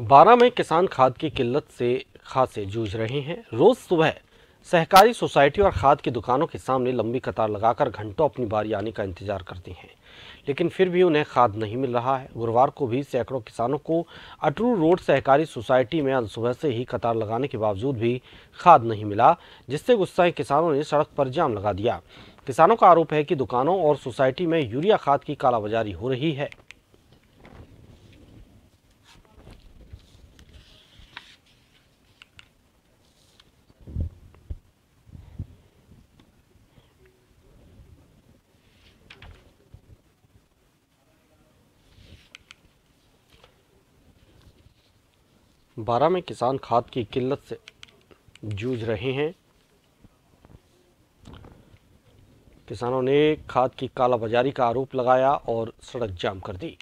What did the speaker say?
बारह में किसान खाद की किल्लत से खासे जूझ रहे हैं रोज सुबह सहकारी सोसाइटी और खाद की दुकानों के सामने लंबी कतार लगाकर घंटों अपनी बारी आने का इंतजार करती हैं लेकिन फिर भी उन्हें खाद नहीं मिल रहा है गुरुवार को भी सैकड़ों किसानों को अटरू रोड सहकारी सोसाइटी में आज सुबह से ही कतार लगाने के बावजूद भी खाद नहीं मिला जिससे गुस्साए किसानों ने सड़क पर जाम लगा दिया किसानों का आरोप है कि दुकानों और सोसाइटी में यूरिया खाद की कालाबाजारी हो रही है बारह में किसान खाद की किल्लत से जूझ रहे हैं किसानों ने खाद की कालाबाजारी का आरोप लगाया और सड़क जाम कर दी